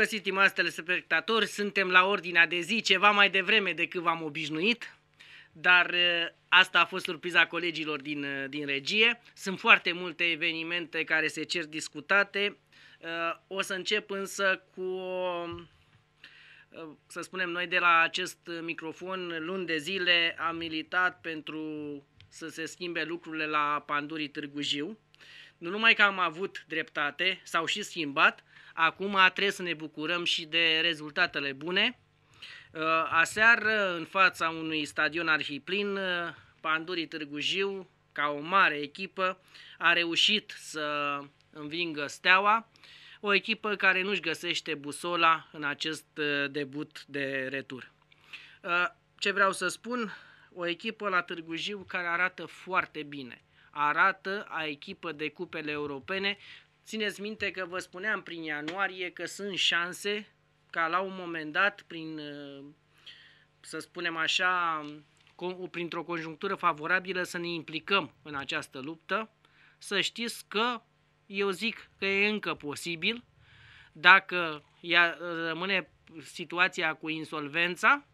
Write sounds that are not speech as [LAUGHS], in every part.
găsit, stimați telespectatori, suntem la ordinea de zi, ceva mai devreme decât v-am obișnuit, dar asta a fost surpriza colegilor din, din regie. Sunt foarte multe evenimente care se cer discutate. O să încep însă cu să spunem noi de la acest microfon luni de zile am militat pentru să se schimbe lucrurile la Pandurii Târgu Jiu. Nu numai că am avut dreptate, s-au și schimbat, Acum trebuie să ne bucurăm și de rezultatele bune. Uh, aseară, în fața unui stadion arhiplin, uh, Pandurii Târgu Jiu, ca o mare echipă, a reușit să învingă Steaua, o echipă care nu-și găsește busola în acest uh, debut de retur. Ce vreau să spun? O echipă la Târgu Jiu care arată foarte bine. Arată a echipă de cupele europene Țineți minte că vă spuneam prin ianuarie că sunt șanse ca la un moment dat, prin, uh, să spunem așa, printr-o conjunctură favorabilă să ne implicăm în această luptă, să știți că eu zic că e încă posibil dacă ea uh, rămâne situația cu insolvența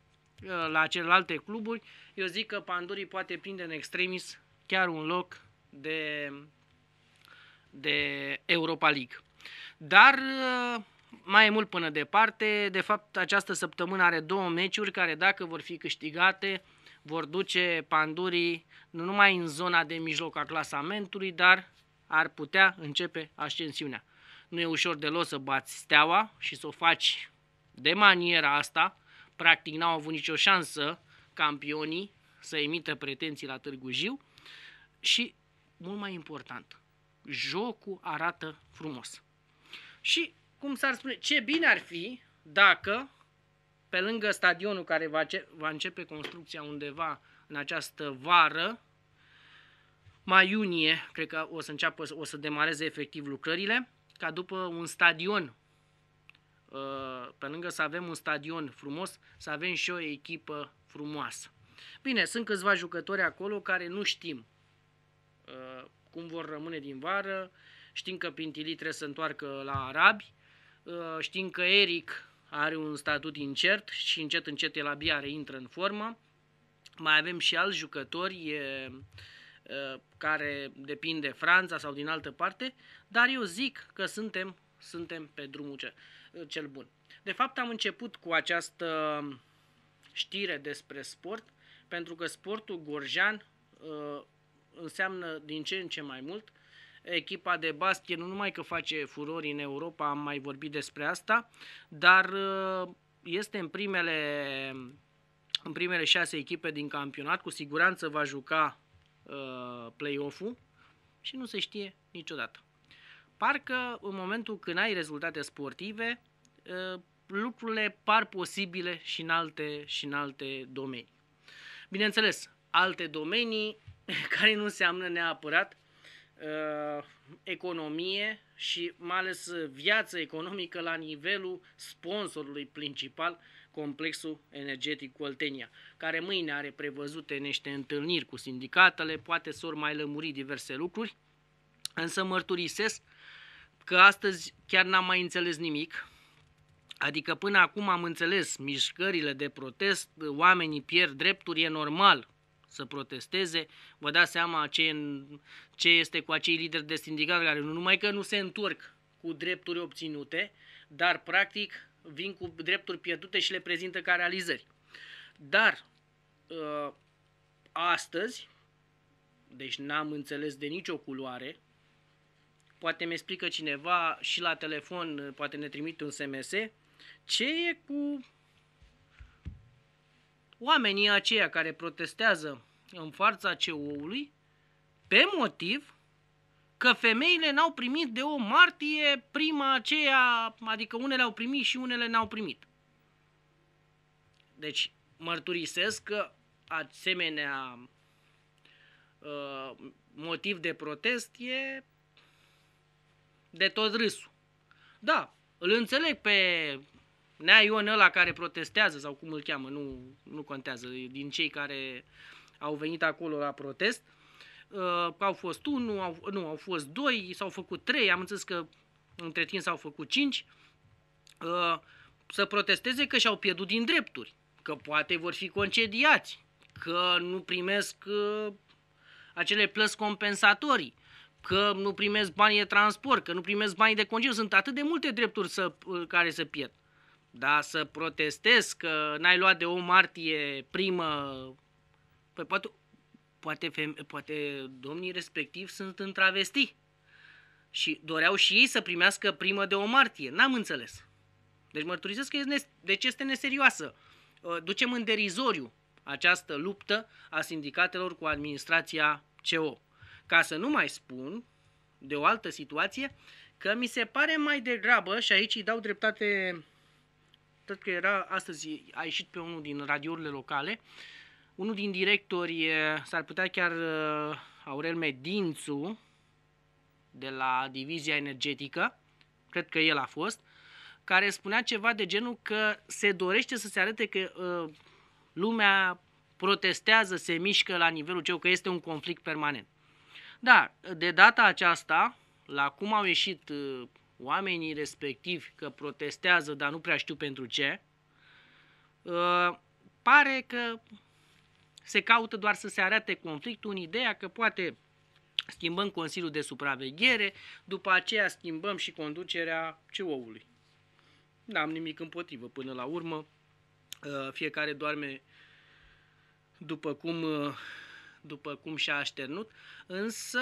uh, la celelalte cluburi, eu zic că Pandurii poate prinde în extremis chiar un loc de de Europa League. Dar uh, mai mult până departe, de fapt această săptămână are două meciuri care dacă vor fi câștigate vor duce pandurii nu numai în zona de mijloc a clasamentului, dar ar putea începe ascensiunea. Nu e ușor deloc să bați steaua și să o faci de maniera asta. Practic n-au avut nicio șansă campionii să emită pretenții la Târgu Jiu și mult mai important, jocul arată frumos. Și, cum s-ar spune, ce bine ar fi dacă, pe lângă stadionul care va, va începe construcția undeva în această vară, mai iunie, cred că o să înceapă, o să demareze efectiv lucrările, ca după un stadion, uh, pe lângă să avem un stadion frumos, să avem și o echipă frumoasă. Bine, sunt câțiva jucători acolo care nu știm uh, cum vor rămâne din vară, știm că Pintilii trebuie să întoarcă la arabi, uh, știm că Eric are un statut incert și încet încet el abia reintră în formă. Mai avem și alți jucători e, uh, care depind de Franța sau din altă parte, dar eu zic că suntem, suntem pe drumul ce, uh, cel bun. De fapt am început cu această știre despre sport, pentru că sportul gorjan înseamnă din ce în ce mai mult. Echipa de basket nu numai că face furori în Europa, am mai vorbit despre asta, dar uh, este în primele, în primele șase echipe din campionat, cu siguranță va juca uh, play-off-ul și nu se știe niciodată. Parcă în momentul când ai rezultate sportive, uh, lucrurile par posibile și în alte, și în alte domenii. Bineînțeles, alte domenii [LAUGHS] care nu înseamnă neapărat uh, economie și mai ales viață economică la nivelul sponsorului principal, complexul energetic Coltenia, care mâine are prevăzute niște întâlniri cu sindicatele, poate s-or mai lămuri diverse lucruri, însă mărturisesc că astăzi chiar n-am mai înțeles nimic, Adică până acum am înțeles mișcările de protest, oamenii pierd drepturi, e normal, să protesteze. Vă dați seama ce, în, ce este cu acei lideri de sindicat care nu numai că nu se întorc cu drepturi obținute, dar practic vin cu drepturi pierdute și le prezintă ca realizări. Dar ă, astăzi, deci n-am înțeles de nicio culoare, poate mi explică cineva și la telefon, poate ne trimite un SMS, ce e cu oamenii aceia care protestează în fața CO-ului pe motiv că femeile n-au primit de o martie prima aceea, adică unele au primit și unele n-au primit. Deci mărturisesc că asemenea uh, motiv de protest e de tot râsul. Da, îl înțeleg pe Nea Ion ăla care protestează sau cum îl cheamă, nu, nu contează, din cei care au venit acolo la protest. Uh, au fost unu, au, nu, au fost doi, s-au făcut trei, am înțeles că între timp s-au făcut cinci, uh, să protesteze că și-au pierdut din drepturi, că poate vor fi concediați, că nu primesc uh, acele plăți compensatorii, că nu primesc bani de transport, că nu primesc bani de concediu. Sunt atât de multe drepturi să, uh, care se pierd. Da, să protestez că n-ai luat de o martie primă Păi poate, poate, feme, poate domnii respectivi sunt în travesti și doreau și ei să primească primă de o martie. N-am înțeles. Deci mărturisesc că este, deci este neserioasă. Ă, ducem în derizoriu această luptă a sindicatelor cu administrația CO. Ca să nu mai spun de o altă situație, că mi se pare mai degrabă, și aici îi dau dreptate, tot că era astăzi, a ieșit pe unul din radiourile locale, uh, unul din directori, s-ar putea chiar Aurel Medințu, de la Divizia Energetică, cred că el a fost, care spunea ceva de genul că se dorește să se arate că uh, lumea protestează, se mișcă la nivelul ceu, că este un conflict permanent. Da, de data aceasta, la cum au ieșit uh, oamenii respectivi că protestează, dar nu prea știu pentru ce, uh, pare că se caută doar să se arate conflictul în ideea că poate schimbăm Consiliul de Supraveghere, după aceea schimbăm și conducerea ceo ului N-am nimic împotrivă până la urmă, uh, fiecare doarme după cum, uh, după cum și-a așternut, însă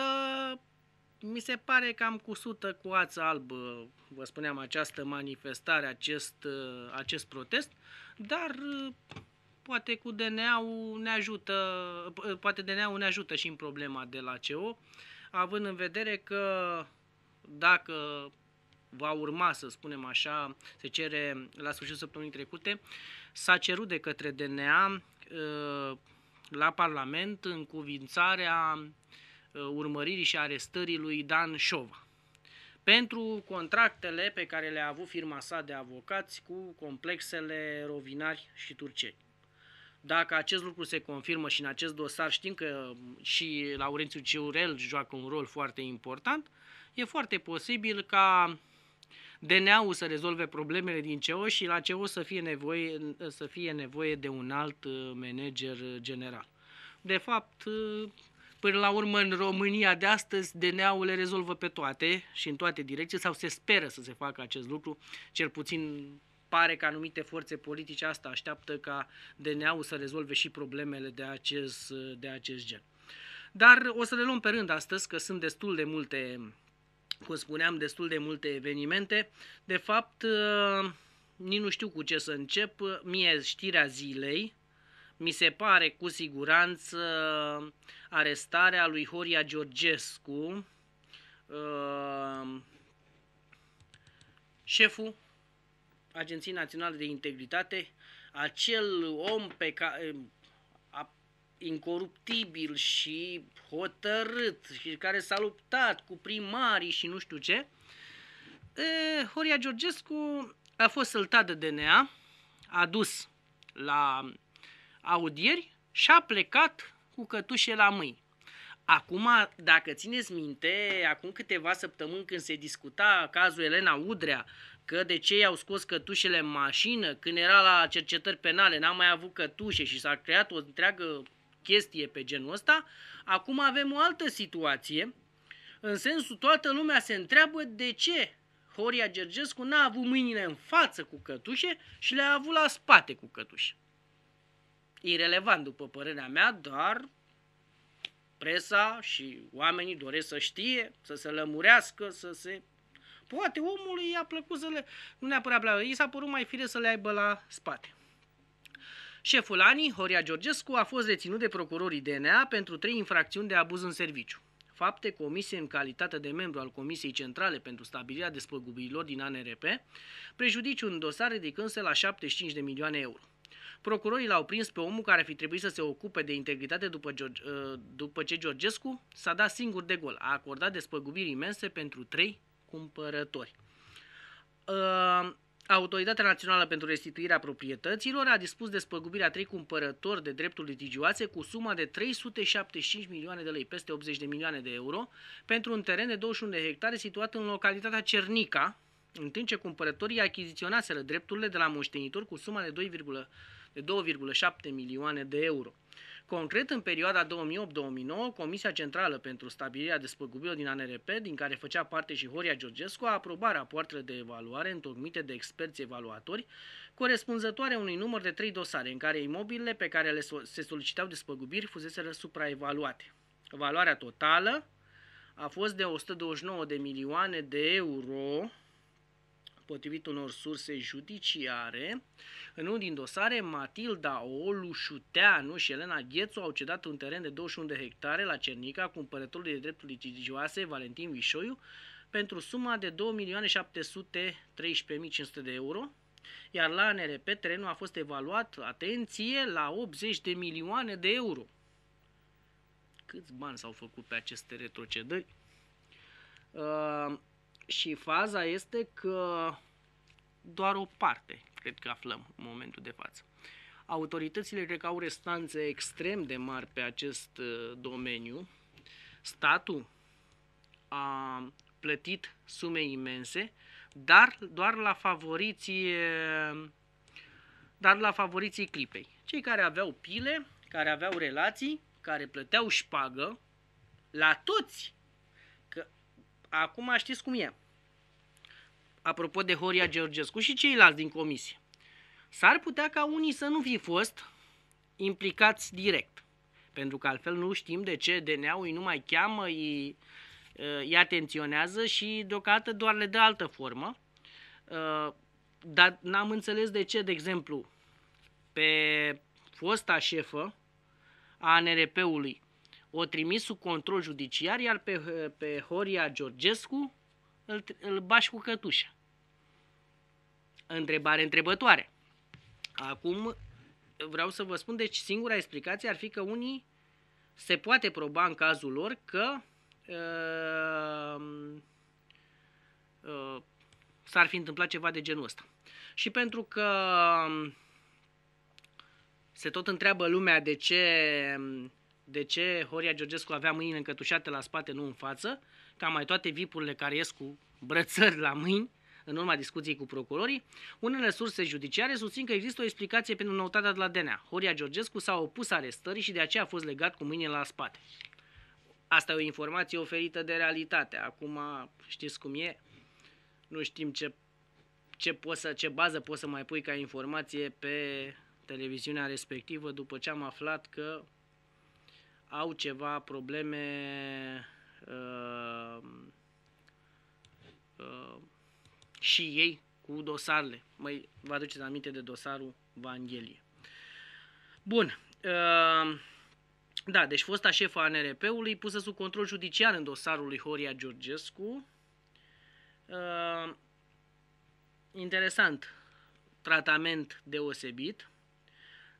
mi se pare cam cusută cu ață albă, vă spuneam, această manifestare, acest, uh, acest protest, dar poate cu DNA-ul ne ajută, poate DNA-ul ne ajută și în problema de la CO, având în vedere că dacă va urma, să spunem așa, se cere la sfârșitul săptămânii trecute, s-a cerut de către DNA ă, la Parlament cuvințarea ă, urmăririi și arestării lui Dan Șova pentru contractele pe care le-a avut firma sa de avocați cu complexele rovinari și turceni. Dacă acest lucru se confirmă și în acest dosar știm că mm, și Laurențiu Ciurel joacă un rol foarte important, e foarte posibil ca DNA-ul să rezolve problemele din CEO și la CEO să fie nevoie, să fie nevoie de un alt uh, manager general. De fapt, uh, până la urmă în România de astăzi DNA-ul le rezolvă pe toate și în toate direcții sau se speră să se facă acest lucru, cel puțin pare că anumite forțe politice asta așteaptă ca DNA-ul să rezolve și problemele de acest, de acest gen. Dar o să le luăm pe rând astăzi, că sunt destul de multe, cum spuneam, destul de multe evenimente. De fapt, ă, nici nu știu cu ce să încep. Mie știrea zilei, mi se pare cu siguranță arestarea lui Horia Georgescu, ă, șeful Agenției Naționale de Integritate, acel om pe care incoruptibil și hotărât și care s-a luptat cu primarii și nu știu ce, e, Horia Georgescu a fost săltat de DNA, a dus la audieri și a plecat cu cătușe la mâini. Acum, dacă țineți minte, acum câteva săptămâni când se discuta cazul Elena Udrea că de ce i-au scos cătușele în mașină când era la cercetări penale, n-a mai avut cătușe și s-a creat o întreagă chestie pe genul ăsta, acum avem o altă situație, în sensul toată lumea se întreabă de ce Horia Gergescu n-a avut mâinile în față cu cătușe și le-a avut la spate cu cătușe. Irelevant, după părerea mea, dar presa și oamenii doresc să știe, să se lămurească, să se Poate omului i-a plăcut să le... Nu neapărat la i s-a părut mai fire să le aibă la spate. Șeful ANI, Horia Georgescu, a fost reținut de procurorii DNA pentru trei infracțiuni de abuz în serviciu fapte comise în calitate de membru al Comisiei Centrale pentru Stabilirea Despăgubirilor din ANRP, prejudiciu în dosar ridicându-se la 75 de milioane euro. Procurorii l-au prins pe omul care ar fi trebuit să se ocupe de integritate după, George, ă, după ce Georgescu s-a dat singur de gol. A acordat despăgubiri imense pentru trei cumpărători. Ă, Autoritatea Națională pentru Restituirea Proprietăților a dispus despăgubirea trei cumpărători de drepturi litigioase cu suma de 375 milioane de lei, peste 80 de milioane de euro, pentru un teren de 21 de hectare situat în localitatea Cernica, în timp ce cumpărătorii achiziționaseră drepturile de la moștenitor cu suma de 2,7 milioane de euro. Concret, în perioada 2008-2009, Comisia Centrală pentru Stabilirea Despăgubirilor din ANRP, din care făcea parte și Horia Georgescu, a aprobat rapoartele de evaluare întocmite de experți evaluatori, corespunzătoare unui număr de trei dosare în care imobilele pe care le so- se solicitau despăgubiri fuseseră supraevaluate. Valoarea totală a fost de 129 de milioane de euro, Potrivit unor surse judiciare, în unul din dosare, Matilda Olușuteanu și Elena Ghețu au cedat un teren de 21 de hectare la Cernica cumpărătorului de drepturi litigioase Valentin Vișoiu pentru suma de 2.713.500 de euro, iar la NRP terenul a fost evaluat, atenție, la 80 de milioane de euro. Câți bani s-au făcut pe aceste retrocedări? Uh, și faza este că doar o parte, cred că aflăm în momentul de față. Autoritățile cred că au restanțe extrem de mari pe acest uh, domeniu. Statul a plătit sume imense, dar doar la favoriții dar la favoriții clipei. Cei care aveau pile, care aveau relații, care plăteau șpagă, la toți Acum știți cum e. Apropo de Horia Georgescu și ceilalți din comisie. S-ar putea ca unii să nu fi fost implicați direct. Pentru că altfel nu știm de ce DNA-ul nu mai cheamă, îi, ă, îi atenționează și deocamdată doar le dă altă formă. Ă, dar n-am înțeles de ce, de exemplu, pe fosta șefă a nrp ului o trimis sub control judiciar, iar pe, pe Horia Georgescu îl, îl bași cu cătușa. Întrebare întrebătoare. Acum vreau să vă spun, deci singura explicație ar fi că unii se poate proba în cazul lor că uh, uh, s-ar fi întâmplat ceva de genul ăsta. Și pentru că um, se tot întreabă lumea de ce um, de ce Horia Georgescu avea mâinile încătușate la spate, nu în față, ca mai toate vipurile care ies cu brățări la mâini, în urma discuției cu procurorii, unele surse judiciare susțin că există o explicație pentru noutatea de la DNA. Horia Georgescu s-a opus arestării și de aceea a fost legat cu mâinile la spate. Asta e o informație oferită de realitate. Acum știți cum e, nu știm ce, ce, poți să, ce bază poți să mai pui ca informație pe televiziunea respectivă după ce am aflat că au ceva probleme uh, uh, și ei cu dosarele. Mai vă aduceți aminte de dosarul Vanghelie. Bun. Uh, da, deci fosta șefa a NRP-ului pusă sub control judiciar în dosarul lui Horia Georgescu. Uh, interesant tratament deosebit.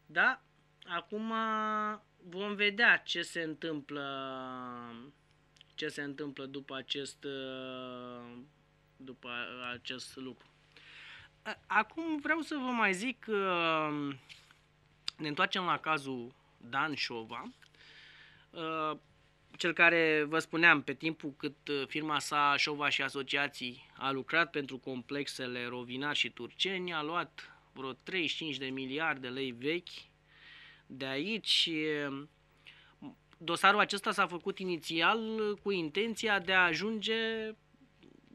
Da, acum vom vedea ce se întâmplă ce se întâmplă după acest uh, după acest lucru. Acum vreau să vă mai zic că uh, ne întoarcem la cazul Dan Șova, uh, cel care vă spuneam pe timpul cât firma sa Șova și Asociații a lucrat pentru complexele Rovinar și Turceni, a luat vreo 35 de miliarde lei vechi de aici, dosarul acesta s-a făcut inițial cu intenția de a ajunge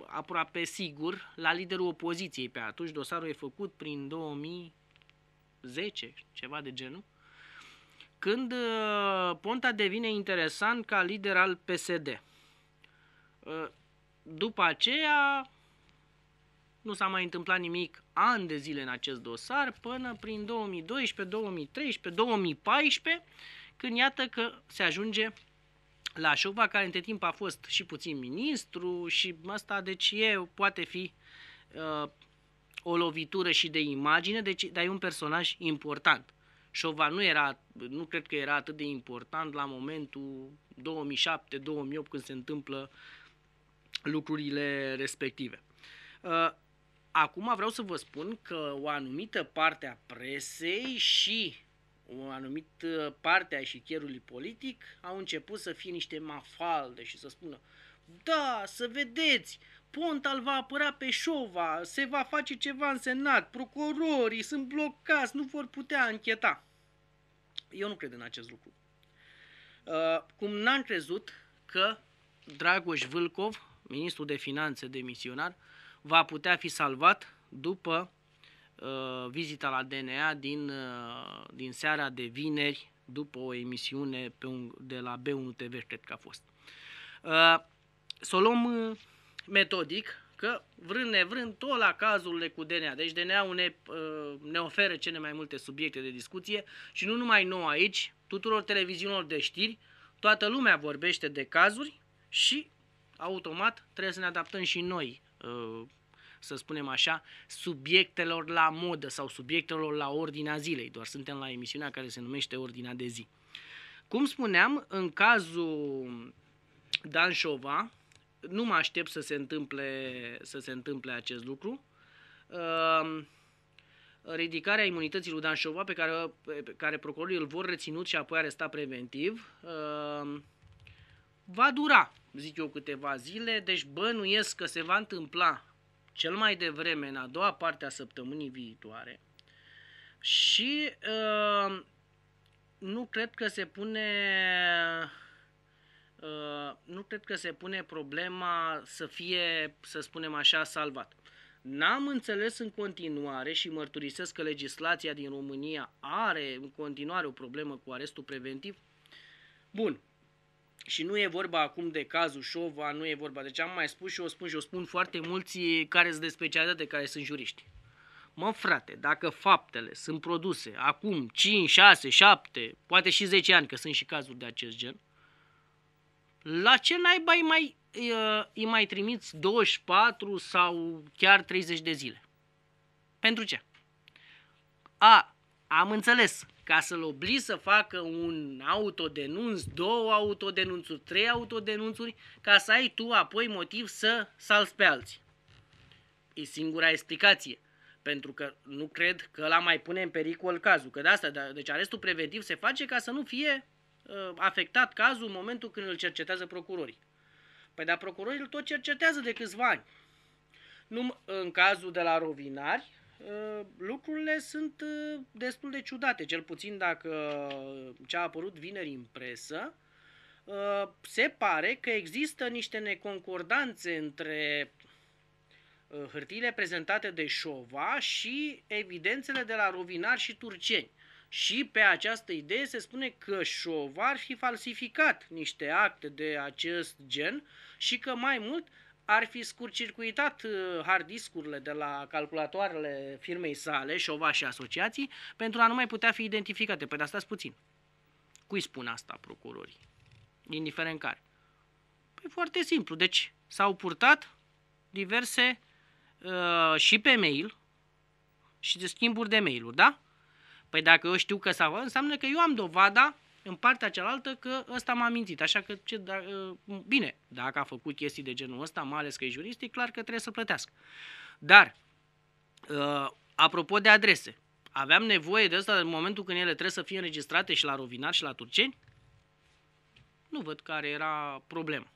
aproape sigur la liderul opoziției pe atunci. Dosarul e făcut prin 2010, ceva de genul, când Ponta devine interesant ca lider al PSD. După aceea nu s-a mai întâmplat nimic ani de zile în acest dosar până prin 2012, 2013, 2014, când iată că se ajunge la Șova, care între timp a fost și puțin ministru și asta, deci e, poate fi uh, o lovitură și de imagine, deci, dar e un personaj important. Șova nu era, nu cred că era atât de important la momentul 2007-2008 când se întâmplă lucrurile respective. Uh, Acum vreau să vă spun că o anumită parte a presei și o anumită parte a șichierului politic au început să fie niște mafalde și să spună da, să vedeți, Pontal va apăra pe șova, se va face ceva în senat, procurorii sunt blocați, nu vor putea încheta. Eu nu cred în acest lucru. Uh, cum n-am crezut că Dragoș Vâlcov, ministrul de finanțe demisionar, va putea fi salvat după uh, vizita la DNA din, uh, din seara de vineri, după o emisiune pe un, de la B1 TV, cred că a fost. Uh, să o luăm uh, metodic, că vrând nevrând, tot la cazurile cu DNA. Deci DNA-ul ne, uh, ne oferă cele mai multe subiecte de discuție și nu numai nou aici, tuturor televiziunilor de știri, toată lumea vorbește de cazuri și automat trebuie să ne adaptăm și noi uh, să spunem așa, subiectelor la modă sau subiectelor la ordinea zilei. Doar suntem la emisiunea care se numește Ordinea de zi. Cum spuneam, în cazul Danșova, nu mă aștept să se întâmple, să se întâmple acest lucru. Uh, ridicarea imunității lui Dan Șova, pe care, pe care procurorii îl vor reținut și apoi aresta preventiv, uh, va dura, zic eu, câteva zile, deci bănuiesc că se va întâmpla cel mai devreme în a doua parte a săptămânii viitoare și uh, nu cred că se pune uh, nu cred că se pune problema să fie, să spunem așa, salvat. N-am înțeles în continuare și mărturisesc că legislația din România are în continuare o problemă cu arestul preventiv. Bun, și nu e vorba acum de cazul Șova, nu e vorba. Deci am mai spus și o spun și o spun foarte mulți care sunt de specialitate, care sunt juriști. Mă, frate, dacă faptele sunt produse acum 5, 6, 7, poate și 10 ani, că sunt și cazuri de acest gen, la ce naiba îi mai, îi mai trimiți 24 sau chiar 30 de zile? Pentru ce? A, am înțeles ca să-l oblige să facă un autodenunț, două autodenunțuri, trei autodenunțuri, ca să ai tu apoi motiv să salți pe alții. E singura explicație. Pentru că nu cred că la mai pune în pericol cazul. Că de asta, da, deci arestul preventiv se face ca să nu fie uh, afectat cazul în momentul când îl cercetează procurorii. Păi dar procurorii îl tot cercetează de câțiva ani. Num în cazul de la rovinari, Uh, lucrurile sunt uh, destul de ciudate, cel puțin dacă ce a apărut vineri în presă, uh, se pare că există niște neconcordanțe între hârtiile prezentate de Șova și evidențele de la Rovinar și Turceni. Și pe această idee se spune că Șova ar fi falsificat niște acte de acest gen și că mai mult ar fi scurcircuitat uh, hard discurile de la calculatoarele firmei sale, Șova și asociații, pentru a nu mai putea fi identificate. Păi de asta puțin. Cui spun asta procurorii? Indiferent care. Păi foarte simplu. Deci s-au purtat diverse uh, și pe mail și de schimburi de mail-uri, da? Păi dacă eu știu că s-a înseamnă că eu am dovada în partea cealaltă că ăsta m-a mințit. Așa că, ce, da, ă, bine, dacă a făcut chestii de genul ăsta, mai ales că e jurist, e clar că trebuie să plătească. Dar, ă, apropo de adrese, aveam nevoie de asta în momentul când ele trebuie să fie înregistrate și la Rovinar și la Turceni? Nu văd care era problema.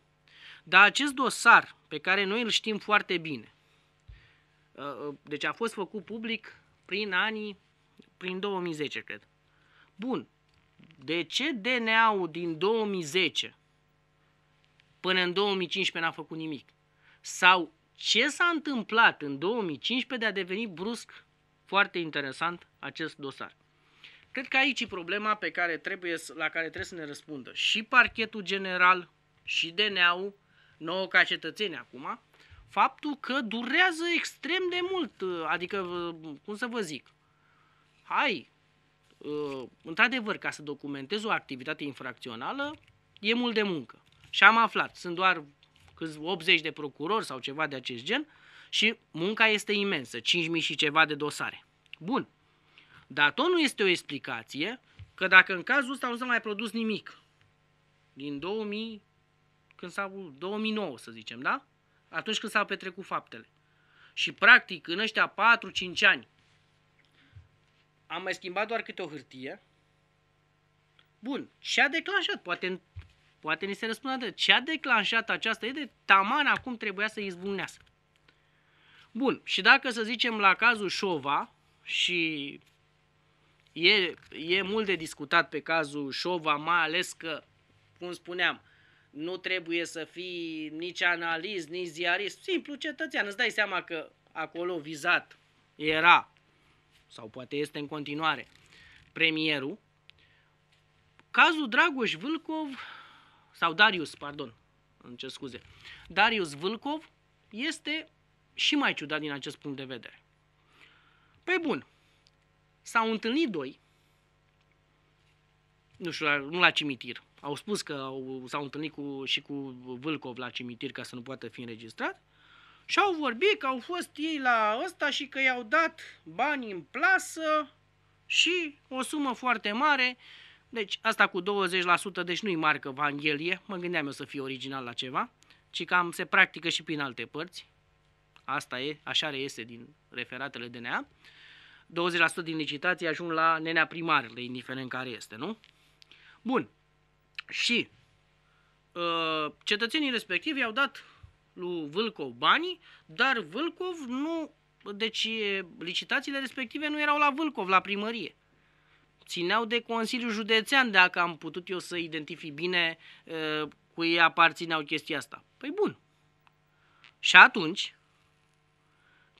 Dar acest dosar, pe care noi îl știm foarte bine, ă, deci a fost făcut public prin anii, prin 2010, cred. Bun, de ce DNA-ul din 2010 până în 2015 n-a făcut nimic? Sau ce s-a întâmplat în 2015 de a deveni brusc foarte interesant acest dosar? Cred că aici e problema pe care trebuie, la care trebuie să ne răspundă și parchetul general și DNA-ul, nouă ca cetățeni acum, faptul că durează extrem de mult, adică, cum să vă zic, hai, Uh, într-adevăr, ca să documentez o activitate infracțională, e mult de muncă. Și am aflat, sunt doar câți 80 de procurori sau ceva de acest gen și munca este imensă, 5.000 și ceva de dosare. Bun. Dar tot nu este o explicație că dacă în cazul ăsta nu s-a mai produs nimic din 2000, când s-a, 2009 să zicem, da? Atunci când s-au petrecut faptele. Și practic în ăștia 4-5 ani am mai schimbat doar câte o hârtie. Bun, ce a declanșat? Poate, poate ni se răspunde de ce a declanșat această idee? Taman acum trebuia să izbunească. Bun, și dacă să zicem la cazul Șova și e, e mult de discutat pe cazul Șova, mai ales că, cum spuneam, nu trebuie să fii nici analist, nici ziarist, simplu cetățean. Îți dai seama că acolo vizat era sau poate este în continuare premierul, cazul Dragoș Vâlcov, sau Darius, pardon, în ce scuze, Darius Vâlcov este și mai ciudat din acest punct de vedere. Păi bun, s-au întâlnit doi, nu știu, nu la cimitir, au spus că au, s-au întâlnit cu, și cu Vâlcov la cimitir ca să nu poată fi înregistrat, și au vorbit că au fost ei la ăsta și că i-au dat bani în plasă și o sumă foarte mare. Deci asta cu 20%, deci nu-i marcă Evanghelie, mă gândeam eu să fie original la ceva, ci cam se practică și prin alte părți. Asta e, așa reiese din referatele DNA. 20% din licitații ajung la nenea primarele, indiferent care este, nu? Bun. Și uh, cetățenii respectivi i-au dat lui Vâlcov banii, dar Vâlcov nu, deci licitațiile respective nu erau la Vâlcov, la primărie. Țineau de Consiliul Județean, dacă am putut eu să identific bine cui aparțineau chestia asta. Păi bun. Și atunci,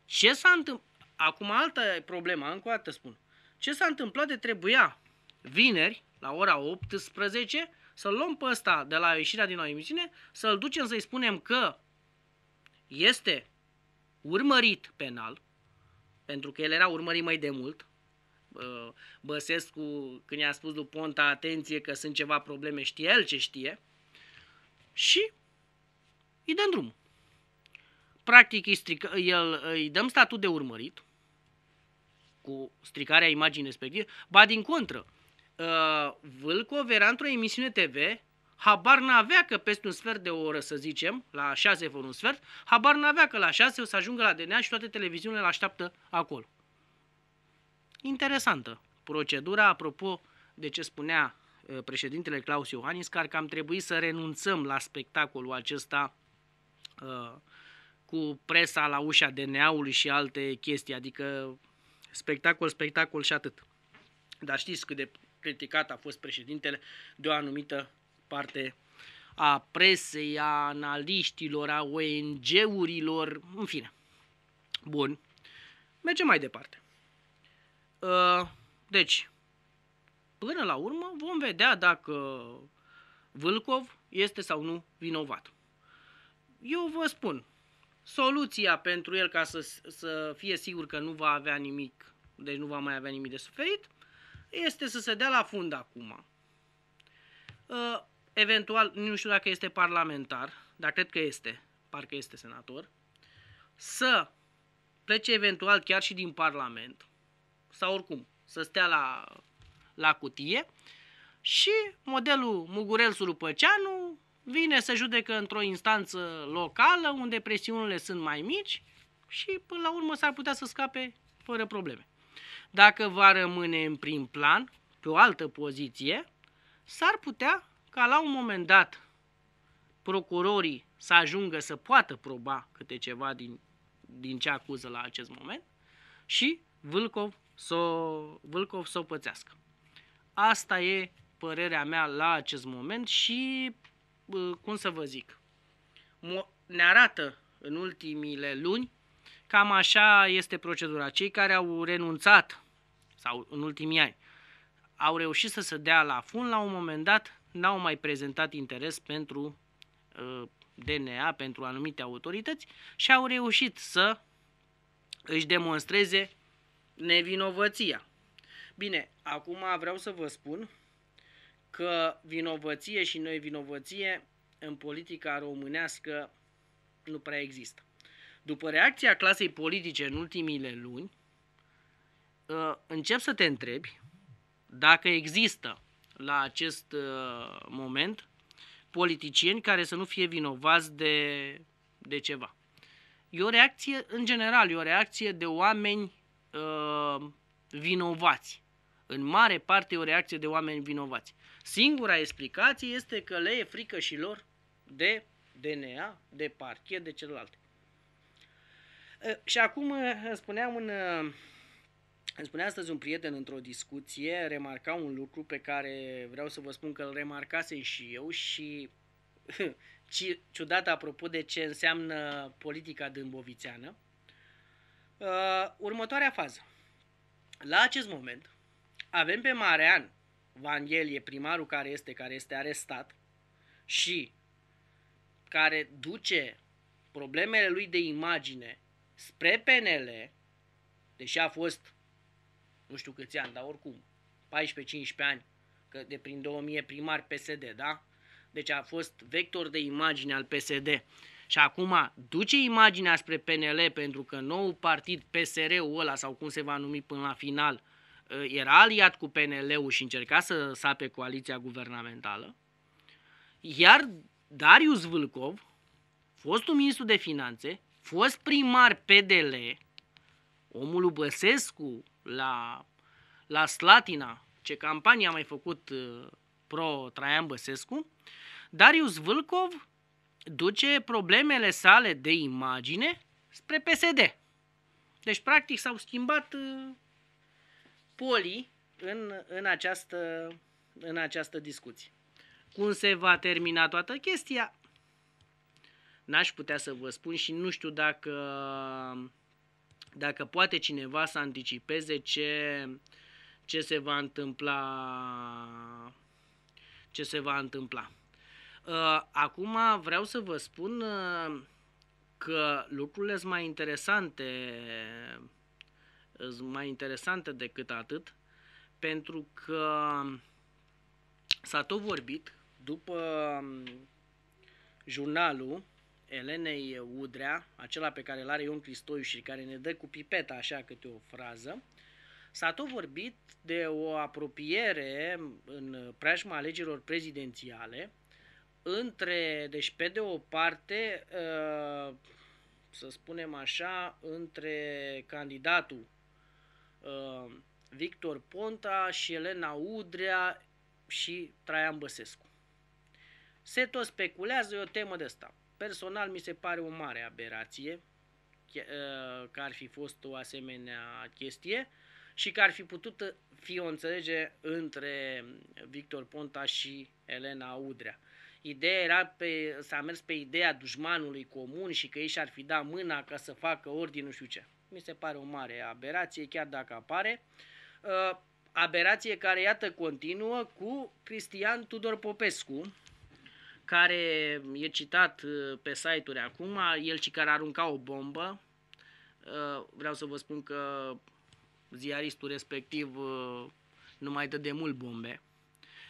ce s-a întâmplat? Acum alta e problema, încă o dată spun. Ce s-a întâmplat de trebuia vineri, la ora 18, să-l luăm pe ăsta de la ieșirea din o emisiune, să-l ducem să-i spunem că este urmărit penal, pentru că el era urmărit mai de mult. Uh, Băsescu, când i-a spus lui Ponta, atenție că sunt ceva probleme, știe el ce știe, și îi dăm drumul. Practic, îi, strică, el, îi dăm statut de urmărit, cu stricarea imaginii respective, ba din contră, uh, Vâlcov era într-o emisiune TV habar n-avea că peste un sfert de o oră, să zicem, la 6 vor un sfert, habar n-avea că la 6 o să ajungă la DNA și toate televiziunile îl așteaptă acolo. Interesantă procedura, apropo de ce spunea uh, președintele Claus Iohannis, că ar cam trebui să renunțăm la spectacolul acesta uh, cu presa la ușa DNA-ului și alte chestii, adică spectacol, spectacol și atât. Dar știți cât de criticat a fost președintele de o anumită parte a presei, a analiștilor, a ONG-urilor, în fine. Bun. Mergem mai departe. Ă, deci, până la urmă vom vedea dacă Vâlcov este sau nu vinovat. Eu vă spun, soluția pentru el ca să, să fie sigur că nu va avea nimic, deci nu va mai avea nimic de suferit, este să se dea la fund acum. Ă, eventual, nu știu dacă este parlamentar, dar cred că este, parcă este senator, să plece eventual chiar și din Parlament, sau oricum, să stea la, la cutie, și modelul Mugurel Surupăceanu vine să judecă într-o instanță locală unde presiunile sunt mai mici și până la urmă s-ar putea să scape fără probleme. Dacă va rămâne în prim plan, pe o altă poziție, s-ar putea ca la un moment dat procurorii să ajungă să poată proba câte ceva din, din ce acuză la acest moment și Vâlcov să Vâlcov să o pățească. Asta e părerea mea la acest moment și, cum să vă zic, ne arată în ultimile luni cam așa este procedura. Cei care au renunțat sau în ultimii ani au reușit să se dea la fund, la un moment dat n-au mai prezentat interes pentru uh, DNA, pentru anumite autorități și au reușit să își demonstreze nevinovăția. Bine, acum vreau să vă spun că vinovăție și nevinovăție în politica românească nu prea există. După reacția clasei politice în ultimile luni, uh, încep să te întrebi dacă există la acest uh, moment politicieni care să nu fie vinovați de, de ceva. E o reacție, în general, e o reacție de oameni uh, vinovați. În mare parte e o reacție de oameni vinovați. Singura explicație este că le e frică și lor de DNA, de parchet, de celelalte. Uh, și acum uh, spuneam în îmi spunea astăzi un prieten într-o discuție, remarca un lucru pe care vreau să vă spun că îl remarcasem și eu și [LAUGHS] ci, ciudat apropo de ce înseamnă politica dâmbovițeană. Uh, următoarea fază. La acest moment avem pe Marean Vanghelie, primarul care este, care este arestat și care duce problemele lui de imagine spre PNL, deși a fost nu știu câți ani, dar oricum, 14-15 ani, că de prin 2000 primar PSD, da? Deci a fost vector de imagine al PSD. Și acum duce imaginea spre PNL pentru că nou partid PSR-ul ăla sau cum se va numi până la final ă, era aliat cu PNL-ul și încerca să sape coaliția guvernamentală. Iar Darius Vâlcov, fostul ministru de finanțe, fost primar PDL, omul Băsescu, la, la Slatina, ce campanie a mai făcut uh, pro Traian Băsescu, Darius Vâlcov duce problemele sale de imagine spre PSD. Deci, practic, s-au schimbat uh, polii în, în, această, în această discuție. Cum se va termina toată chestia? N-aș putea să vă spun și nu știu dacă dacă poate cineva să anticipeze ce, ce se va întâmpla ce se va întâmpla. Uh, acum vreau să vă spun uh, că lucrurile sunt mai interesante sunt mai interesante decât atât pentru că s-a tot vorbit după um, jurnalul Elenei Udrea, acela pe care îl are Ion Cristoiu și care ne dă cu pipeta așa câte o frază, s-a tot vorbit de o apropiere în preajma alegerilor prezidențiale între, deci pe de o parte, uh, să spunem așa, între candidatul uh, Victor Ponta și Elena Udrea și Traian Băsescu. Se tot speculează, e o temă de stat. Personal mi se pare o mare aberație ă, că ar fi fost o asemenea chestie și că ar fi putut fi o înțelege între Victor Ponta și Elena Udrea. Ideea era pe, s-a mers pe ideea dușmanului comun și că ei și-ar fi dat mâna ca să facă ordine, nu știu ce. Mi se pare o mare aberație, chiar dacă apare. Ă, aberație care, iată, continuă cu Cristian Tudor Popescu, care e citat uh, pe site-uri acum, el și care arunca o bombă, uh, vreau să vă spun că ziaristul respectiv uh, nu mai dă de mult bombe,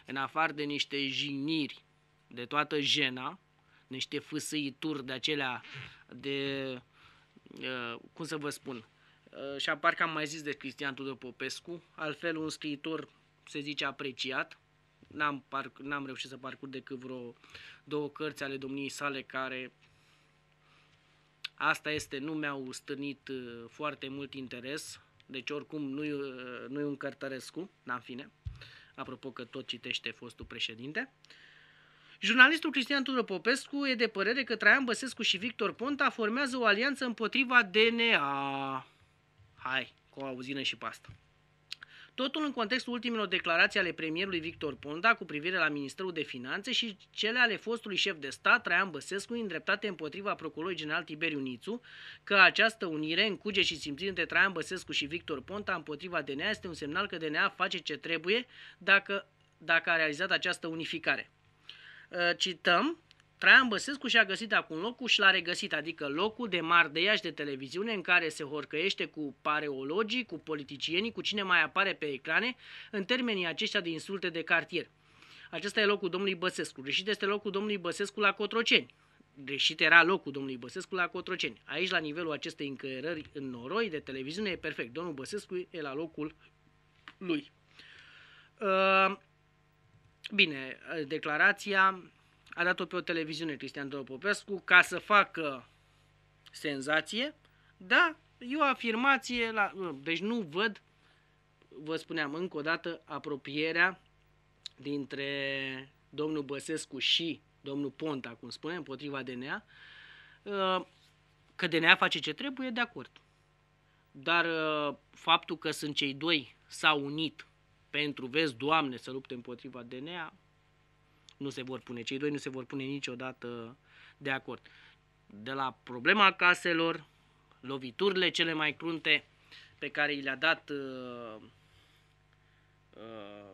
în afară de niște jigniri de toată jena, niște fâsâituri de acelea de, cum să vă spun, și apar că am mai zis de Cristian Tudor Popescu, altfel un scriitor, se zice, apreciat, n-am, parc- n-am reușit să parcurg decât vreo două cărți ale domniei sale care asta este, nu mi-au stârnit uh, foarte mult interes, deci oricum nu-i, uh, nu-i un Cărtărescu, n-am fine, apropo că tot citește fostul președinte. Jurnalistul Cristian Tudor Popescu e de părere că Traian Băsescu și Victor Ponta formează o alianță împotriva DNA. Hai, cu o auzină și pe asta. Totul în contextul ultimelor declarații ale premierului Victor Ponta cu privire la Ministerul de Finanțe și cele ale fostului șef de stat Traian Băsescu îndreptate împotriva procurorului general Tiberiu Nițu că această unire în cuge și simțit între Traian Băsescu și Victor Ponta împotriva DNA este un semnal că DNA face ce trebuie dacă, dacă a realizat această unificare. Ă, cităm, Traian Băsescu și-a găsit acum locul și l-a regăsit, adică locul de mardeiaș de televiziune în care se horcăiește cu pareologii, cu politicienii, cu cine mai apare pe ecrane, în termenii aceștia de insulte de cartier. Acesta e locul domnului Băsescu. Greșit este locul domnului Băsescu la Cotroceni. Greșit era locul domnului Băsescu la Cotroceni. Aici, la nivelul acestei încărări în noroi de televiziune, e perfect. Domnul Băsescu e la locul lui. Uh, bine, declarația a dat-o pe o televiziune Cristian Doru Popescu ca să facă senzație, da, e o afirmație, la, deci nu văd, vă spuneam încă o dată, apropierea dintre domnul Băsescu și domnul Ponta, cum spune, împotriva DNA, uh, că DNA face ce trebuie, de acord. Dar uh, faptul că sunt cei doi s-au unit pentru, vezi, Doamne, să lupte împotriva DNA, nu se vor pune. Cei doi nu se vor pune niciodată de acord. De la problema caselor, loviturile cele mai crunte pe care i le-a dat uh, uh,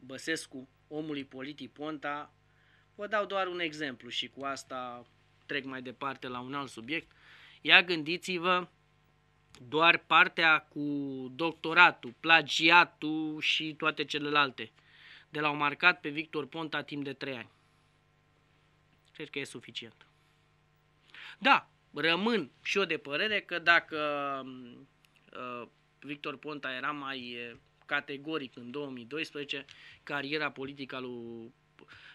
Băsescu omului politic Ponta, vă dau doar un exemplu și cu asta trec mai departe la un alt subiect. Ia gândiți-vă doar partea cu doctoratul, plagiatul și toate celelalte de l-au marcat pe Victor Ponta timp de 3 ani. Cred că e suficient. Da, rămân și eu de părere că dacă uh, Victor Ponta era mai uh, categoric în 2012, cariera politică a lui,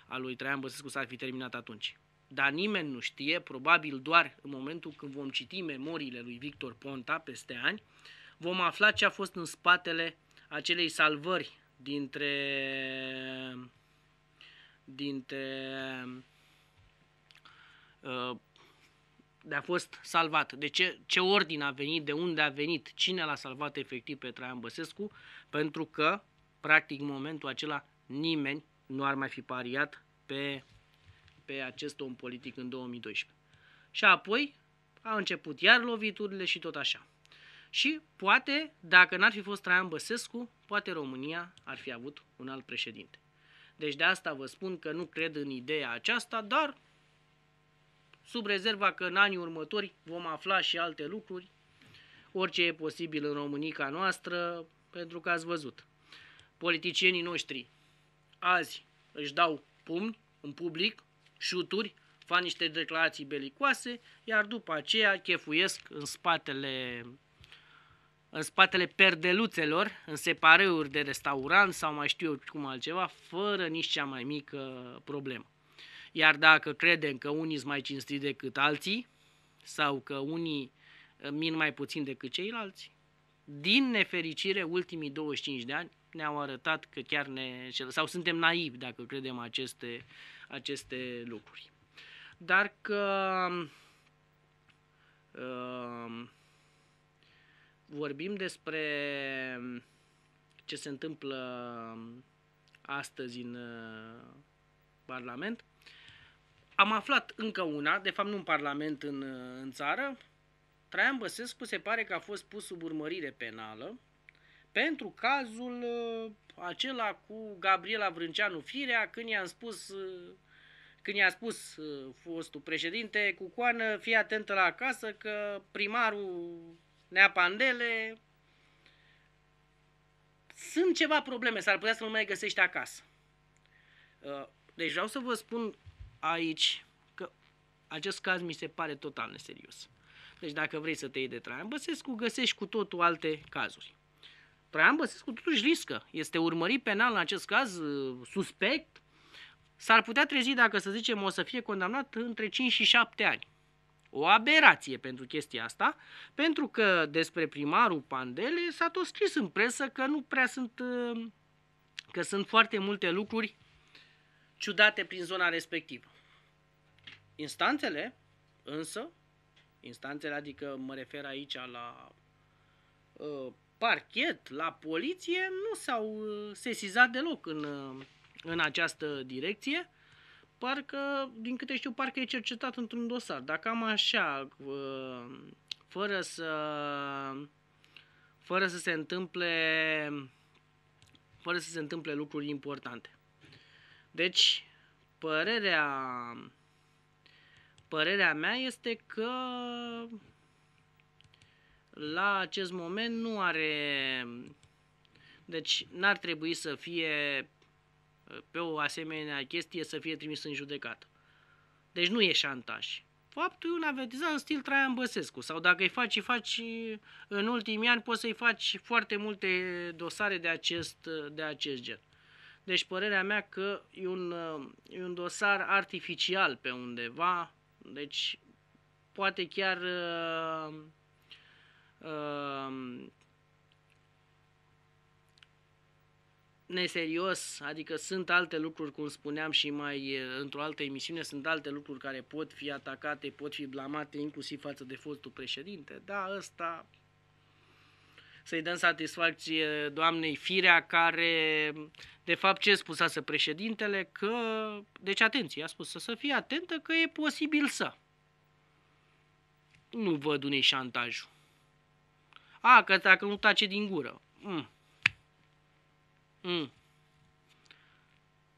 a lui Traian Băsescu s-ar fi terminat atunci. Dar nimeni nu știe, probabil doar în momentul când vom citi memoriile lui Victor Ponta peste ani, vom afla ce a fost în spatele acelei salvări dintre dintre uh, de a fost salvat. De ce, ce ordine a venit, de unde a venit, cine l-a salvat efectiv pe Traian Băsescu, pentru că, practic, în momentul acela, nimeni nu ar mai fi pariat pe, pe acest om politic în 2012. Și apoi a început iar loviturile și tot așa. Și poate, dacă n-ar fi fost Traian Băsescu, poate România ar fi avut un alt președinte. Deci de asta vă spun că nu cred în ideea aceasta, dar sub rezerva că în anii următori vom afla și alte lucruri, orice e posibil în Românica noastră, pentru că ați văzut. Politicienii noștri azi își dau pumni în public, șuturi, fac niște declarații belicoase, iar după aceea chefuiesc în spatele în spatele perdeluțelor, în separeuri de restaurant sau mai știu eu cum altceva, fără nici cea mai mică problemă. Iar dacă credem că unii sunt mai cinstiți decât alții sau că unii eh, min mai puțin decât ceilalți, din nefericire, ultimii 25 de ani ne-au arătat că chiar ne... sau suntem naivi dacă credem aceste, aceste lucruri. Dar că... Uh, vorbim despre mm, ce se întâmplă mm, astăzi în mm, Parlament, am aflat încă una, de fapt nu în Parlament, în, în țară. Traian Băsescu se pare că a fost pus sub urmărire penală pentru cazul acela cu Gabriela Vrânceanu Firea când i-am spus când i-a spus fostul președinte cu coană, fii atentă la acasă că primarul Nea Pandele. Sunt ceva probleme, s-ar putea să nu mai găsești acasă. Uh, deci vreau să vă spun aici că acest caz mi se pare total neserios. Deci dacă vrei să te iei de Traian Băsescu, găsești cu totul alte cazuri. Traian Băsescu totuși riscă. Este urmărit penal în acest caz, uh, suspect. S-ar putea trezi, dacă să zicem, o să fie condamnat între 5 și 7 ani o aberație pentru chestia asta, pentru că despre primarul Pandele s-a tot scris în presă că nu prea sunt, uh, că sunt foarte multe lucruri ciudate prin zona respectivă. Instanțele, însă, instanțele, adică mă refer aici la uh, parchet, la poliție, nu s-au uh, sesizat deloc în, în această direcție parcă, din câte știu, parcă e cercetat într-un dosar. Dacă am așa, fără să, fără să se întâmple, fără să se întâmple lucruri importante. Deci, părerea, părerea mea este că la acest moment nu are, deci n-ar trebui să fie pe o asemenea chestie să fie trimis în judecată. Deci nu e șantaj. Faptul e un avertizat în stil Traian Băsescu sau dacă îi faci, îi faci în ultimii ani poți să-i faci foarte multe dosare de acest, de acest gen. Deci părerea mea că e un, e un dosar artificial pe undeva, deci poate chiar uh, uh, neserios, adică sunt alte lucruri, cum spuneam și mai într-o altă emisiune, sunt alte lucruri care pot fi atacate, pot fi blamate, inclusiv față de fostul președinte, dar ăsta să-i dăm satisfacție doamnei Firea, care, de fapt, ce spusase președintele? Că, deci atenție, a spus să, să fie atentă că e posibil să. Nu văd unei șantajul. A, că dacă nu tace din gură. Mm. Mm.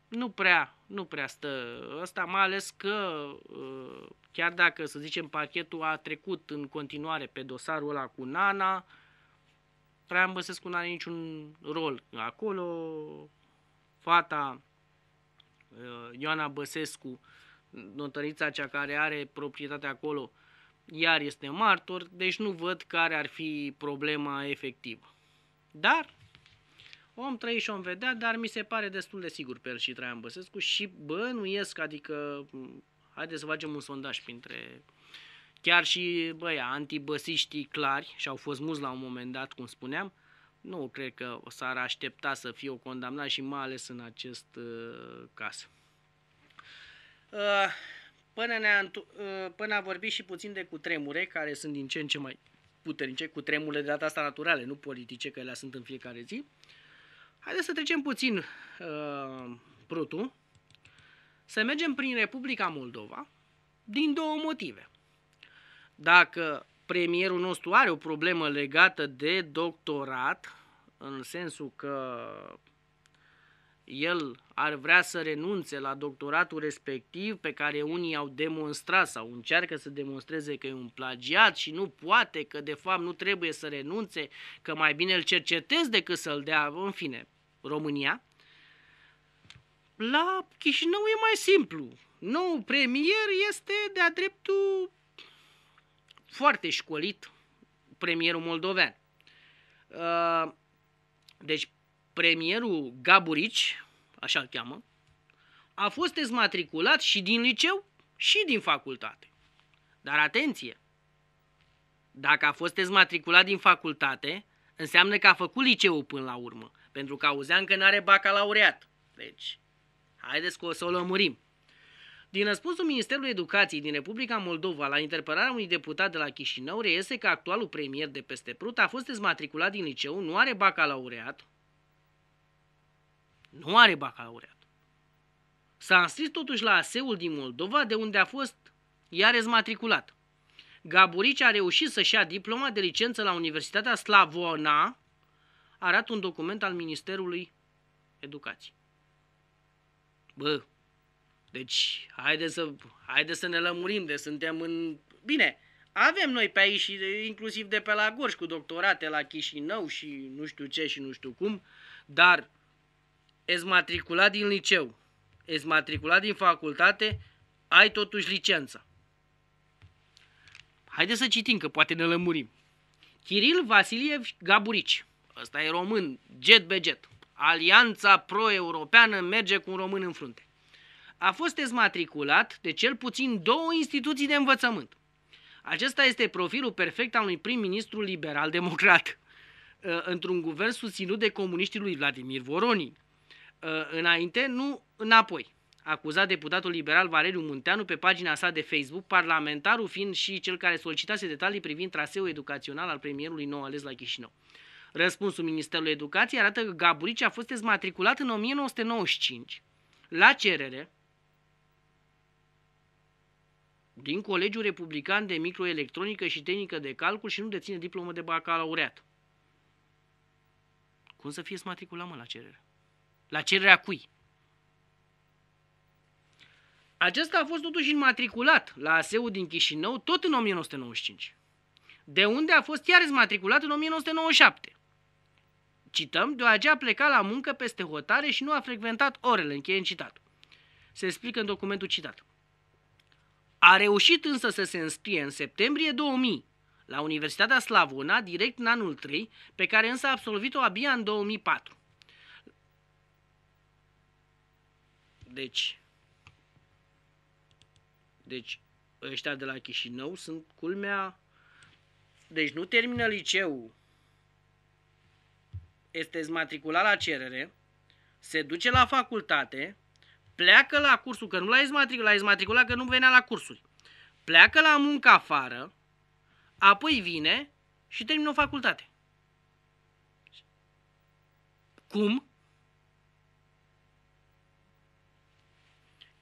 Nu prea, nu prea stă ăsta, mai ales că uh, chiar dacă, să zicem, pachetul a trecut în continuare pe dosarul ăla cu Nana, Traian Băsescu nu are niciun rol acolo, fata uh, Ioana Băsescu, notărița cea care are proprietatea acolo, iar este martor, deci nu văd care ar fi problema efectivă. Dar Om trăi și om vedea, dar mi se pare destul de sigur pe el și Traian Băsescu și bănuiesc, adică haideți să facem un sondaj printre chiar și băia antibăsiștii clari și au fost mulți la un moment dat, cum spuneam, nu cred că s-ar aștepta să fie o condamnat și mai ales în acest uh, caz. Uh, până, ne-a, uh, până a vorbit și puțin de cutremure, care sunt din ce în ce mai puternice, cutremure de data asta naturale, nu politice, că ele sunt în fiecare zi. Uh, Haideți să trecem puțin uh, prutul, să mergem prin Republica Moldova, din două motive. Dacă premierul nostru are o problemă legată de doctorat, în sensul că el ar vrea să renunțe la doctoratul respectiv pe care unii au demonstrat sau încearcă să demonstreze că e un plagiat și nu poate, că de fapt nu trebuie să renunțe, că mai bine îl cercetez decât să-l dea, în fine, România. La Chișinău e mai simplu. Nou premier este de-a dreptul foarte școlit, premierul moldovean. Ă, deci premierul Gaburici, așa îl cheamă, a fost dezmatriculat și din liceu și din facultate. Dar atenție! Dacă a fost dezmatriculat din facultate, înseamnă că a făcut liceul până la urmă, pentru că auzeam că nu are bacalaureat. Deci, haideți că o să o lămurim. Din răspunsul Ministerului Educației din Republica Moldova la interpelarea unui deputat de la Chișinău reiese că actualul premier de peste Prut a fost dezmatriculat din liceu, nu are bacalaureat, nu are bacalaureat. S-a înscris totuși la ASEUL din Moldova, de unde a fost iarăși matriculat. Gaburici a reușit să-și ia diploma de licență la Universitatea Slavona, arată un document al Ministerului Educației. Bă, deci haide să, haide să ne lămurim de suntem în... Bine, avem noi pe aici și inclusiv de pe la Gorj cu doctorate la Chișinău și nu știu ce și nu știu cum, dar ești matriculat din liceu, ești matriculat din facultate, ai totuși licență. Haideți să citim, că poate ne lămurim. Kiril Vasiliev Gaburici, ăsta e român, jet be jet. Alianța pro-europeană merge cu un român în frunte. A fost dezmatriculat de cel puțin două instituții de învățământ. Acesta este profilul perfect al unui prim-ministru liberal-democrat într-un guvern susținut de comuniștii lui Vladimir Voronin. Ă, înainte, nu înapoi acuzat deputatul liberal Valeriu Munteanu pe pagina sa de Facebook, parlamentarul fiind și cel care solicitase detalii privind traseul educațional al premierului nou ales la Chișinău. Răspunsul Ministerului Educației arată că Gaburici a fost dezmatriculat în 1995 la cerere din Colegiul Republican de Microelectronică și Tehnică de Calcul și nu deține diplomă de bacalaureat. Cum să fie smatriculat, mă la cerere? La cererea cui? Acesta a fost totuși înmatriculat la ASEU din Chișinău tot în 1995, de unde a fost iar înmatriculat în 1997. Cităm, deoarece a plecat la muncă peste hotare și nu a frecventat orele, încheie în citat. Se explică în documentul citat. A reușit însă să se înscrie în septembrie 2000 la Universitatea Slavona, direct în anul 3, pe care însă a absolvit-o abia în 2004. Deci, deci ăștia de la Chișinău sunt culmea... Deci nu termină liceul, este matriculat la cerere, se duce la facultate, pleacă la cursul, că nu l-ai matriculat, l matriculat că nu venea la cursuri. Pleacă la muncă afară, apoi vine și termină o facultate. Cum?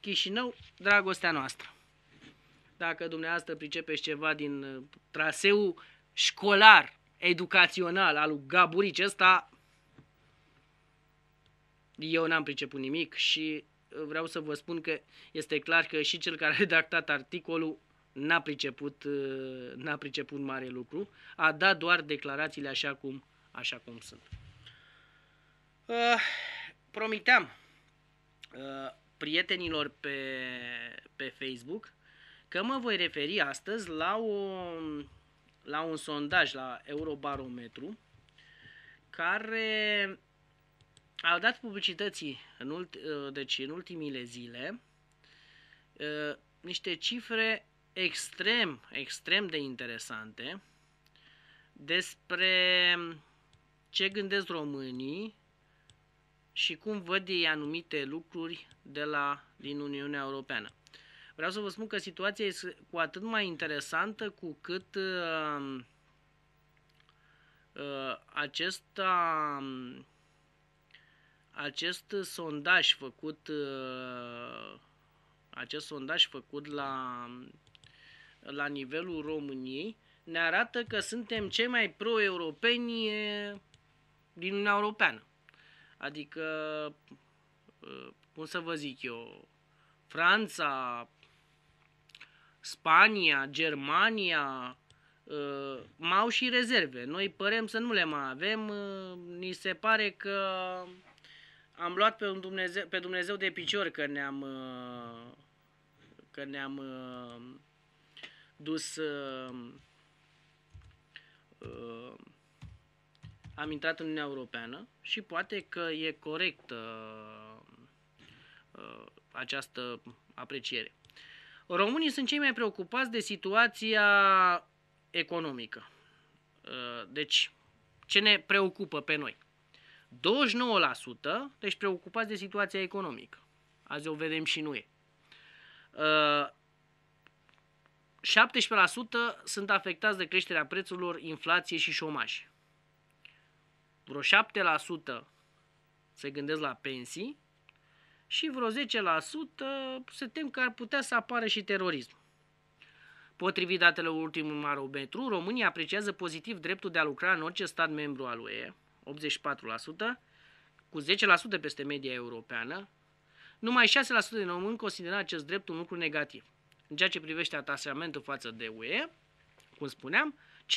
Chișinău, dragostea noastră. Dacă dumneavoastră pricepeți ceva din uh, traseul școlar, educațional al lui Gaburici ăsta, eu n-am priceput nimic și uh, vreau să vă spun că este clar că și cel care a redactat articolul n-a priceput, uh, n-a priceput mare lucru, a dat doar declarațiile așa cum, așa cum sunt. Uh, promiteam uh, prietenilor pe, pe Facebook că mă voi referi astăzi la, o, la un sondaj la Eurobarometru care au dat publicității în, ult, uh, deci în ultimile zile uh, niște cifre extrem, extrem de interesante despre ce gândesc românii și cum văd ei anumite lucruri de la, din Uniunea Europeană. Vreau să vă spun că situația este cu atât mai interesantă cu cât um, uh, uh, acesta, uh, um, acest sondaj făcut uh, acest sondaj făcut la, la nivelul României ne arată că suntem cei mai pro-europeni eh, din Uniunea Europeană. Adică, uh, cum să vă zic eu, Franța, Spania, Germania, uh, m-au și rezerve. Noi părem să nu le mai avem. Uh, ni se pare că am luat pe, un Dumnezeu, pe Dumnezeu de picior că ne-am că ne-am dus uh, uh, am intrat în Uniunea Europeană și poate că e corect uh, uh, această apreciere. Românii sunt cei mai preocupați de situația economică. Uh, deci, ce ne preocupă pe noi? 29%, deci preocupați de situația economică. Azi o vedem și nu e. Uh, 17% sunt afectați de creșterea prețurilor, inflație și șomaj vreo 7% se gândesc la pensii și vreo 10% se tem că ar putea să apară și terorism. Potrivit datelor ultimului marometru, România apreciază pozitiv dreptul de a lucra în orice stat membru al UE, 84%, cu 10% peste media europeană. Numai 6% din români consideră acest drept un lucru negativ. În ceea ce privește atasamentul față de UE, cum spuneam, 58%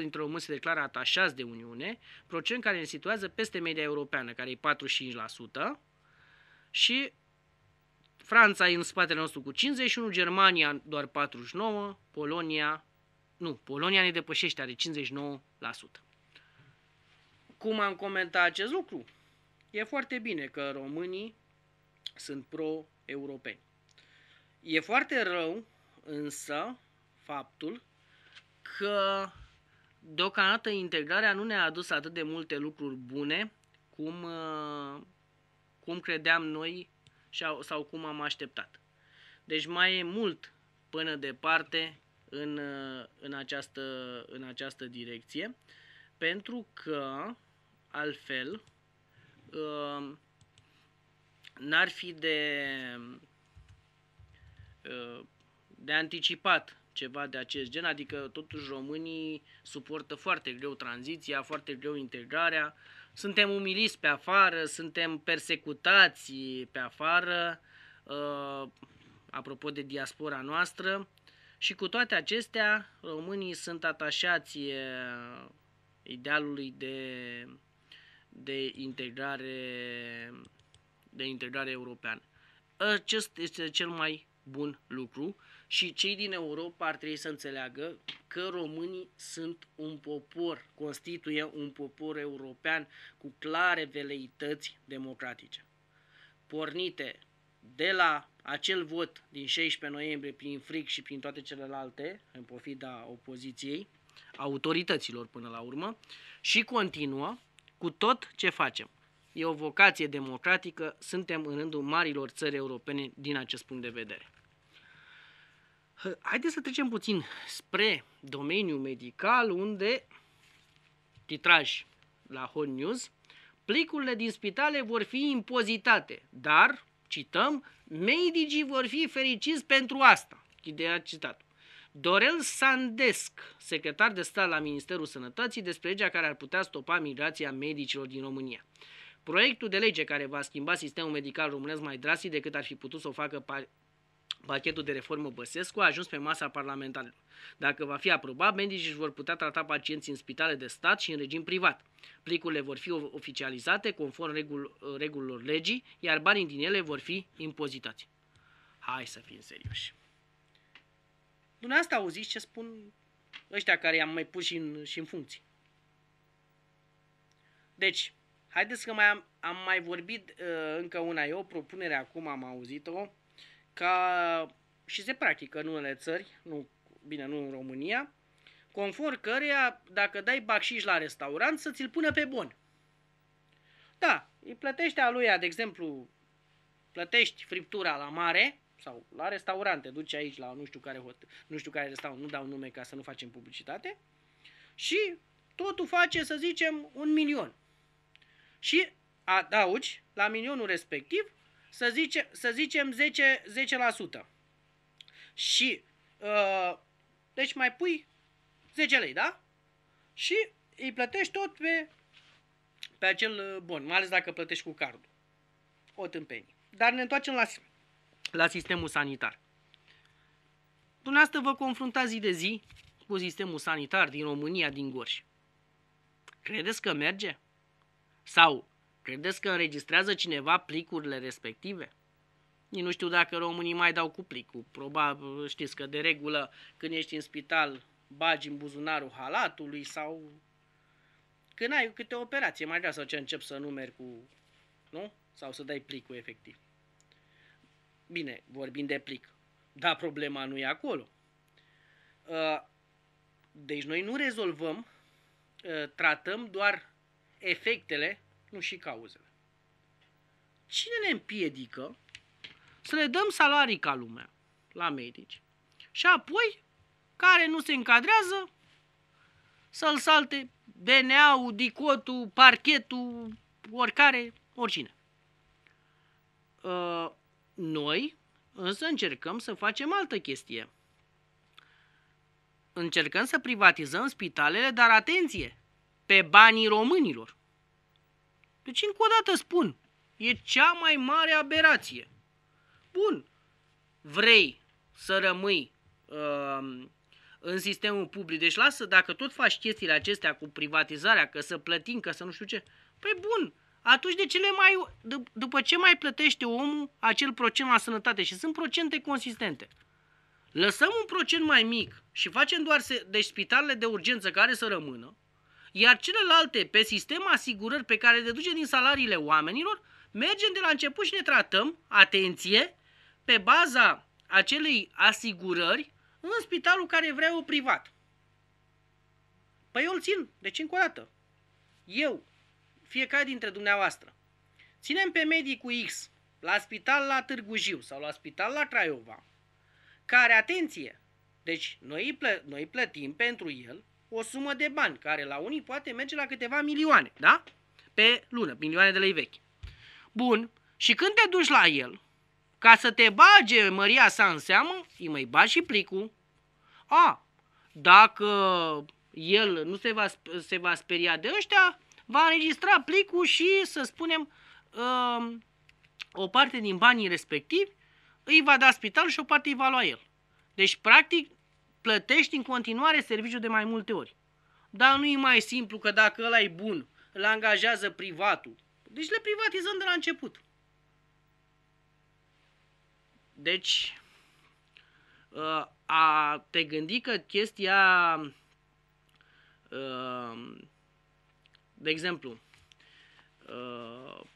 dintre români se declară atașați de Uniune, procent care ne situează peste media europeană, care e 45%, și Franța e în spatele nostru cu 51, Germania doar 49, Polonia, nu, Polonia ne depășește, are 59%. Cum am comentat acest lucru? E foarte bine că românii sunt pro-europeni. E foarte rău însă faptul că deocamdată integrarea nu ne-a adus atât de multe lucruri bune cum, uh, cum credeam noi sau cum am așteptat. Deci mai e mult până departe în, uh, în, această, în această direcție, pentru că altfel uh, n-ar fi de, de anticipat ceva de acest gen, adică totuși românii suportă foarte greu tranziția, foarte greu integrarea, suntem umiliți pe afară, suntem persecutați pe afară, uh, apropo de diaspora noastră, și cu toate acestea, românii sunt atașați uh, idealului de, de integrare de integrare europeană. Acest este cel mai bun lucru și cei din Europa ar trebui să înțeleagă că românii sunt un popor, constituie un popor european cu clare veleități democratice, pornite de la acel vot din 16 noiembrie prin fric și prin toate celelalte, în pofida opoziției, autorităților până la urmă, și continuă cu tot ce facem. E o vocație democratică, suntem în rândul marilor țări europene din acest punct de vedere. Haideți să trecem puțin spre domeniul medical unde titraj la Hot News, plicurile din spitale vor fi impozitate, dar, cităm, medicii vor fi fericiți pentru asta. Ideea citat? Dorel Sandesc, secretar de stat la Ministerul Sănătății, despre legea care ar putea stopa migrația medicilor din România. Proiectul de lege care va schimba sistemul medical românesc mai drastic decât ar fi putut să o facă pachetul de reformă Băsescu a ajuns pe masa parlamentarilor. Dacă va fi aprobat, medicii își vor putea trata pacienții în spitale de stat și în regim privat. Plicurile vor fi oficializate conform regul, regulilor legii, iar banii din ele vor fi impozitați. Hai să fim serioși. Dumneavoastră auziți ce spun ăștia care i-am mai pus și în, și în funcție. Deci, haideți că mai am, am mai vorbit uh, încă una. Eu o propunere acum am auzit-o ca și se practică în unele țări, nu, bine, nu în România, conform căreia dacă dai bacșiș la restaurant să ți-l pune pe bun. Da, îi plătește aluia, de exemplu, plătești friptura la mare sau la restaurant, te duci aici la nu știu care, hot, nu știu care restaurant, nu dau nume ca să nu facem publicitate, și totul face, să zicem, un milion. Și adaugi la milionul respectiv să, zice, să zicem 10, 10%. Și, uh, deci mai pui 10 lei, da? Și îi plătești tot pe, pe acel uh, bon, mai ales dacă plătești cu cardul. O tâmpenie. Dar ne întoarcem la, la sistemul sanitar. Dumneavoastră vă confruntați zi de zi cu sistemul sanitar din România, din Gorj. Credeți că merge? Sau Credeți că înregistrează cineva plicurile respective? Nici nu știu dacă românii mai dau cu plicul. Probabil știți că de regulă când ești în spital bagi în buzunarul halatului sau când ai câte operații, operație mai grea sau ce încep să numeri cu, nu? Sau să dai plicul efectiv. Bine, vorbim de plic. Dar problema nu e acolo. Ă, deci noi nu rezolvăm, ă, tratăm doar efectele nu și cauzele. Cine ne împiedică să le dăm salarii ca lumea la medici și apoi care nu se încadrează să-l salte DNA-ul, dicotul, parchetul, oricare, oricine. Ă, noi însă încercăm să facem altă chestie. Încercăm să privatizăm spitalele, dar atenție, pe banii românilor. Deci, încă o dată spun, e cea mai mare aberație. Bun, vrei să rămâi uh, în sistemul public, deci lasă, dacă tot faci chestiile acestea cu privatizarea, că să plătim, că să nu știu ce, păi bun, atunci de ce le mai, d- după ce mai plătește omul acel procent la sănătate și sunt procente consistente. Lăsăm un procent mai mic și facem doar, se, deci spitalele de urgență care să rămână, iar celelalte pe sistem asigurări pe care deduce din salariile oamenilor, mergem de la început și ne tratăm, atenție, pe baza acelei asigurări în spitalul care vrea o privat. Păi eu îl țin, deci încă o dată. Eu, fiecare dintre dumneavoastră, ținem pe medicul X la spital la Târgu Jiu sau la spital la Craiova, care, atenție, deci noi îi, plă- noi îi plătim pentru el o sumă de bani, care la unii poate merge la câteva milioane, da? Pe lună, milioane de lei vechi. Bun, și când te duci la el, ca să te bage măria sa în seamă, îi mai bagi și plicul. A, dacă el nu se va, se va speria de ăștia, va înregistra plicul și, să spunem, um, o parte din banii respectivi îi va da spital și o parte îi va lua el. Deci, practic, plătești în continuare serviciu de mai multe ori. Dar nu e mai simplu că dacă ăla e bun, îl angajează privatul. Deci le privatizăm de la început. Deci, ă, a te gândi că chestia, ă, de exemplu, ă,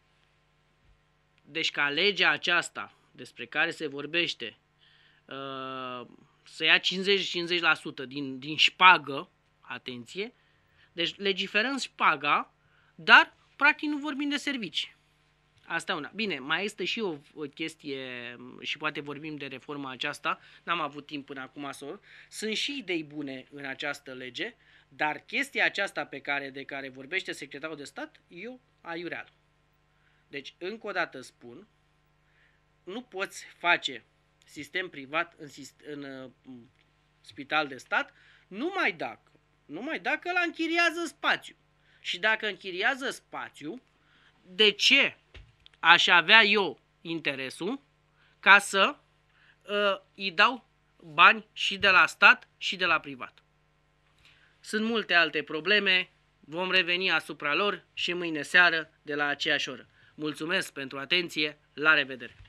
deci ca legea aceasta despre care se vorbește, să ia 50-50% din, din șpagă, atenție, deci legiferăm șpaga, dar practic nu vorbim de servicii. Asta una. Bine, mai este și o, o chestie și poate vorbim de reforma aceasta, n-am avut timp până acum să Sunt și idei bune în această lege, dar chestia aceasta pe care, de care vorbește secretarul de stat, eu aiureal. Deci, încă o dată spun, nu poți face sistem privat în, în uh, spital de stat, numai dacă, numai dacă îl închiriază spațiu. Și dacă închiriază spațiu, de ce aș avea eu interesul ca să uh, îi dau bani și de la stat și de la privat. Sunt multe alte probleme, vom reveni asupra lor și mâine seară de la aceeași oră. Mulțumesc pentru atenție, la revedere!